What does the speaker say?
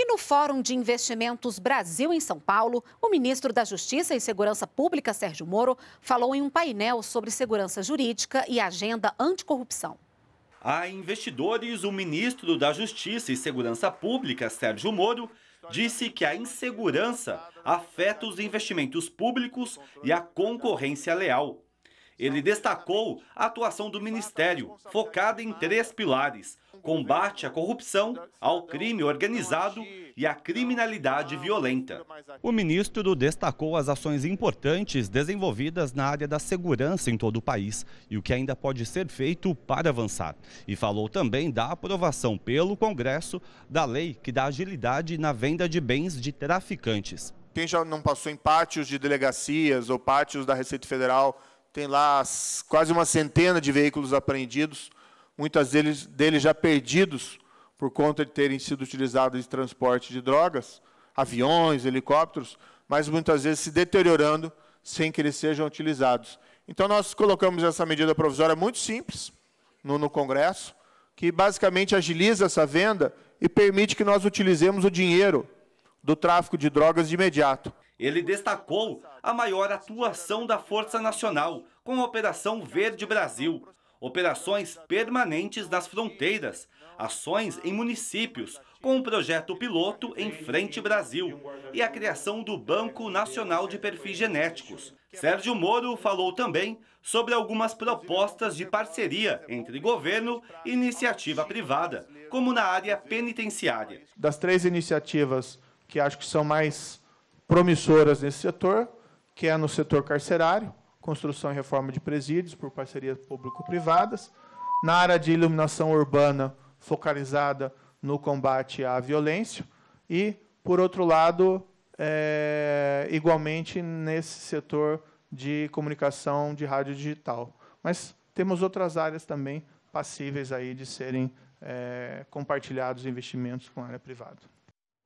E no Fórum de Investimentos Brasil em São Paulo, o ministro da Justiça e Segurança Pública, Sérgio Moro, falou em um painel sobre segurança jurídica e agenda anticorrupção. A investidores, o ministro da Justiça e Segurança Pública, Sérgio Moro, disse que a insegurança afeta os investimentos públicos e a concorrência leal. Ele destacou a atuação do Ministério, focada em três pilares: combate à corrupção, ao crime organizado e à criminalidade violenta. O ministro destacou as ações importantes desenvolvidas na área da segurança em todo o país e o que ainda pode ser feito para avançar. E falou também da aprovação pelo Congresso da lei que dá agilidade na venda de bens de traficantes. Quem já não passou em pátios de delegacias ou pátios da Receita Federal, tem lá quase uma centena de veículos apreendidos muitas deles, deles já perdidos por conta de terem sido utilizados de transporte de drogas, aviões, helicópteros, mas muitas vezes se deteriorando sem que eles sejam utilizados. Então, nós colocamos essa medida provisória muito simples no, no Congresso, que basicamente agiliza essa venda e permite que nós utilizemos o dinheiro do tráfico de drogas de imediato. Ele destacou a maior atuação da Força Nacional com a Operação Verde Brasil, operações permanentes nas fronteiras, ações em municípios, com o um projeto piloto em Frente Brasil e a criação do Banco Nacional de Perfis Genéticos. Sérgio Moro falou também sobre algumas propostas de parceria entre governo e iniciativa privada, como na área penitenciária. Das três iniciativas que acho que são mais promissoras nesse setor, que é no setor carcerário, construção e reforma de presídios por parcerias público-privadas. Na área de iluminação urbana, focalizada no combate à violência. E, por outro lado, é, igualmente nesse setor de comunicação de rádio digital. Mas temos outras áreas também passíveis aí de serem é, compartilhados investimentos com a área privada.